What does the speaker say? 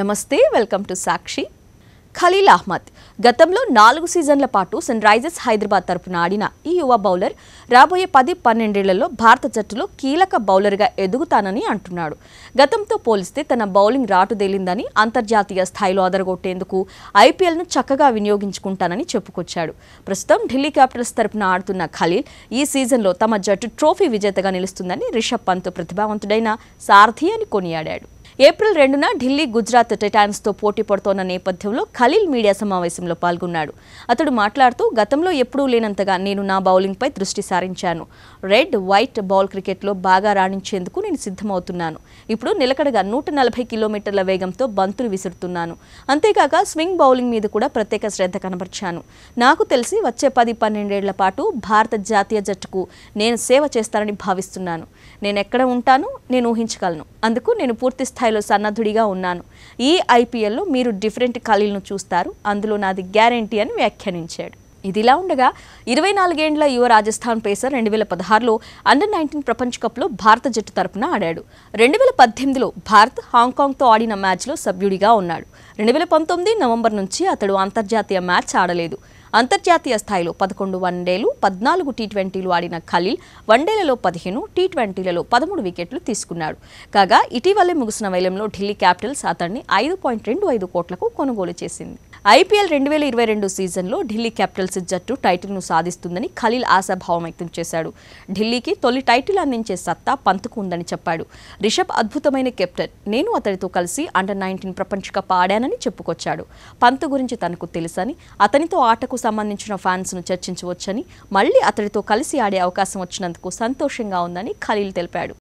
నమస్తే welcome to Sakshi Khaleel Ahmed గతంలో నాలుగు సీజన్ల పాటు సన్ రైజర్స్ హైదరాబాద్ తరపున ఆడిన ఈ యువ బౌలర్ రాబోయే పది పన్నెండేళ్లలో భారత జట్టులో కీలక బౌలర్గా ఎదుగుతానని అంటున్నాడు గతంతో పోలిస్తే తన బౌలింగ్ రాటుదేలిందని అంతర్జాతీయ స్థాయిలో అదరగొట్టేందుకు ఐపీఎల్ను చక్కగా వినియోగించుకుంటానని చెప్పుకొచ్చాడు ప్రస్తుతం ఢిల్లీ క్యాపిటల్స్ తరపున ఆడుతున్న ఖలీల్ ఈ సీజన్లో తమ జట్టు ట్రోఫీ విజేతగా నిలుస్తుందని రిషబ్ పంత్ ప్రతిభావంతుడైన సారథి అని కొనియాడాడు ఏప్రిల్ రెండున ఢిల్లీ గుజరాత్ తో పోటీ పడుతోన్న నేపథ్యంలో ఖలీల్ మీడియా సమావేశంలో పాల్గొన్నాడు అతడు మాట్లాడుతూ గతంలో ఎప్పుడూ లేనంతగా నేను నా బౌలింగ్పై దృష్టి సారించాను రెడ్ వైట్ బౌల్ క్రికెట్లో బాగా రాణించేందుకు నేను సిద్ధమవుతున్నాను ఇప్పుడు నిలకడగా నూట నలభై కిలోమీటర్ల వేగంతో బంతులు విసురుతున్నాను అంతేకాక స్వింగ్ బౌలింగ్ మీద కూడా ప్రత్యేక శ్రద్ధ కనబర్చాను నాకు తెలిసి వచ్చే పది పన్నెండేళ్ల పాటు భారత జాతీయ జట్టుకు నేను సేవ చేస్తానని భావిస్తున్నాను నేను ఎక్కడ ఉంటాను నేను ఊహించగలను అందుకు నేను పూర్తి స్థాయిలో సన్నద్ధుడిగా ఉన్నాను ఈ ఐపీఎల్లో మీరు డిఫరెంట్ ఖాళీలను చూస్తారు అందులో నాది గ్యారంటీ అని వ్యాఖ్యానించాడు ఇదిలా ఉండగా ఇరవై నాలుగేండ్ల యువ రాజస్థాన్ పేసర్ రెండు వేల పదహారులో అండర్ నైన్టీన్ ప్రపంచ కప్లో భారత జట్టు తరపున ఆడాడు రెండు వేల పద్దెనిమిదిలో భారత్ హాంకాంగ్తో ఆడిన మ్యాచ్లో సభ్యుడిగా ఉన్నాడు రెండు వేల పంతొమ్మిది నవంబర్ నుంచి అతడు అంతర్జాతీయ మ్యాచ్ ఆడలేదు అంతర్జాతీయ స్థాయిలో పదకొండు వన్డేలు పద్నాలుగు టీ ట్వంటీలు ఆడిన ఖలీల్ వన్డేలలో పదిహేను టీ ట్వంటీలలో పదమూడు వికెట్లు తీసుకున్నాడు కాగా ఇటీవలే ముగిసిన వేలంలో ఢిల్లీ క్యాపిటల్స్ అతన్ని ఐదు పాయింట్ రెండు ఐదు కోట్లకు కొనుగోలు చేసింది ఐపీఎల్ రెండు వేల ఇరవై రెండు సీజన్లో ఢిల్లీ క్యాపిటల్స్ జట్టు టైటిల్ను సాధిస్తుందని ఖలీల్ ఆశాభావం వ్యక్తం చేశాడు ఢిల్లీకి తొలి టైటిల్ అందించే సత్తా పంత్కు ఉందని చెప్పాడు రిషబ్ అద్భుతమైన కెప్టెన్ నేను అతడితో కలిసి అండర్ నైన్టీన్ ప్రపంచ కప్ ఆడానని చెప్పుకొచ్చాడు పంత్ గురించి తనకు తెలుసని అతనితో ఆటకు సంబంధించిన ఫ్యాన్స్ను చర్చించవచ్చని మళ్లీ అతడితో కలిసి ఆడే అవకాశం వచ్చినందుకు సంతోషంగా ఉందని ఖలీల్ తెలిపాడు